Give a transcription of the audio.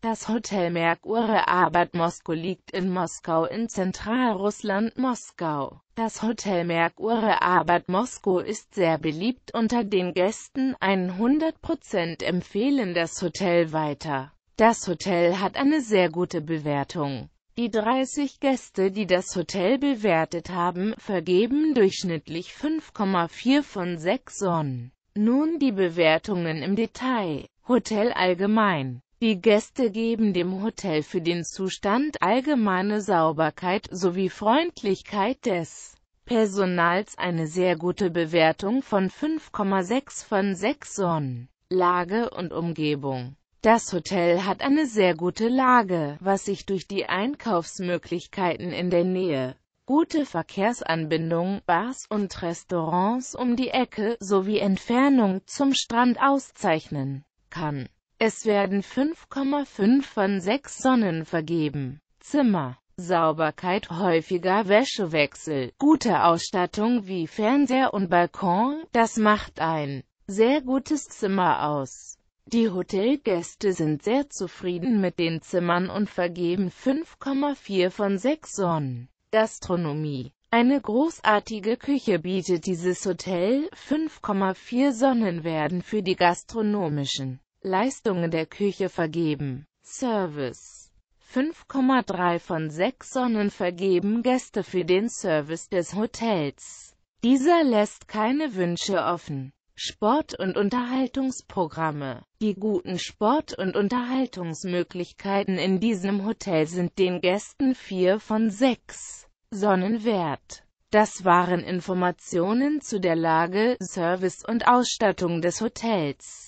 Das Hotel Merkure Arbeit Moskau liegt in Moskau in Zentralrussland Moskau. Das Hotel Merkure Arbeit Moskau ist sehr beliebt unter den Gästen, 100% empfehlen das Hotel weiter. Das Hotel hat eine sehr gute Bewertung. Die 30 Gäste, die das Hotel bewertet haben, vergeben durchschnittlich 5,4 von 6 Sonnen. Nun die Bewertungen im Detail. Hotel allgemein die Gäste geben dem Hotel für den Zustand allgemeine Sauberkeit sowie Freundlichkeit des Personals eine sehr gute Bewertung von 5,6 von 6 Sonnen. Lage und Umgebung Das Hotel hat eine sehr gute Lage, was sich durch die Einkaufsmöglichkeiten in der Nähe, gute Verkehrsanbindung, Bars und Restaurants um die Ecke sowie Entfernung zum Strand auszeichnen kann. Es werden 5,5 von 6 Sonnen vergeben. Zimmer, Sauberkeit, häufiger Wäschewechsel, gute Ausstattung wie Fernseher und Balkon, das macht ein sehr gutes Zimmer aus. Die Hotelgäste sind sehr zufrieden mit den Zimmern und vergeben 5,4 von 6 Sonnen. Gastronomie eine großartige Küche bietet dieses Hotel, 5,4 Sonnen werden für die gastronomischen Leistungen der Küche vergeben. Service 5,3 von 6 Sonnen vergeben Gäste für den Service des Hotels. Dieser lässt keine Wünsche offen. Sport- und Unterhaltungsprogramme. Die guten Sport- und Unterhaltungsmöglichkeiten in diesem Hotel sind den Gästen 4 von 6 Sonnen wert. Das waren Informationen zu der Lage, Service und Ausstattung des Hotels.